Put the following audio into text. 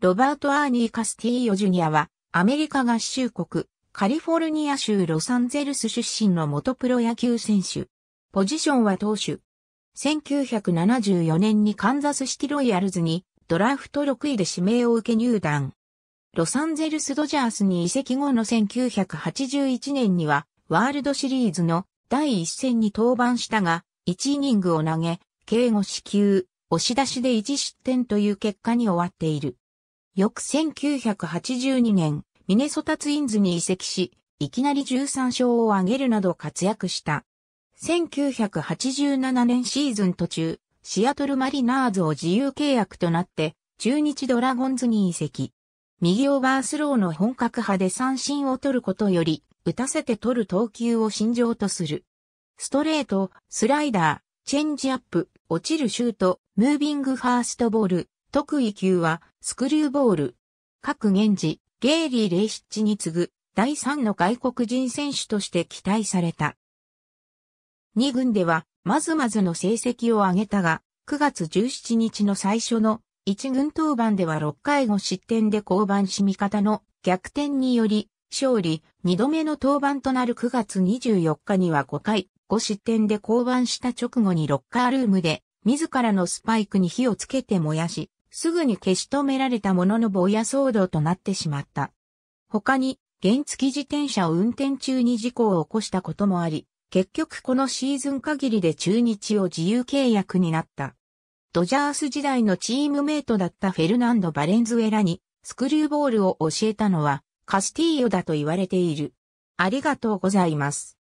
ロバート・アーニー・カスティーヨ・ジュニアは、アメリカ合衆国、カリフォルニア州ロサンゼルス出身の元プロ野球選手。ポジションは投手。1974年にカンザスシティロイヤルズにドラフト6位で指名を受け入団。ロサンゼルスドジャースに移籍後の1981年にはワールドシリーズの第一戦に登板したが、1イニングを投げ、敬語支球、押し出しで1失点という結果に終わっている。翌1982年、ミネソタツインズに移籍し、いきなり13勝を挙げるなど活躍した。1987年シーズン途中、シアトルマリナーズを自由契約となって、中日ドラゴンズに移籍。右オーバースローの本格派で三振を取ることより、打たせて取る投球を信条とする。ストレート、スライダー、チェンジアップ、落ちるシュート、ムービングファーストボール、特異級は、スクリューボール。各源氏、ゲイリー・レイシッチに次ぐ、第3の外国人選手として期待された。2軍では、まずまずの成績を上げたが、9月17日の最初の1軍登板では6回5失点で降板し味方の逆転により、勝利、2度目の登板となる9月24日には5回5失点で降板した直後にロッカールームで、自らのスパイクに火をつけて燃やし、すぐに消し止められたもののぼや騒動となってしまった。他に、原付自転車を運転中に事故を起こしたこともあり、結局このシーズン限りで中日を自由契約になった。ドジャース時代のチームメイトだったフェルナンド・バレンズエラにスクリューボールを教えたのはカスティーヨだと言われている。ありがとうございます。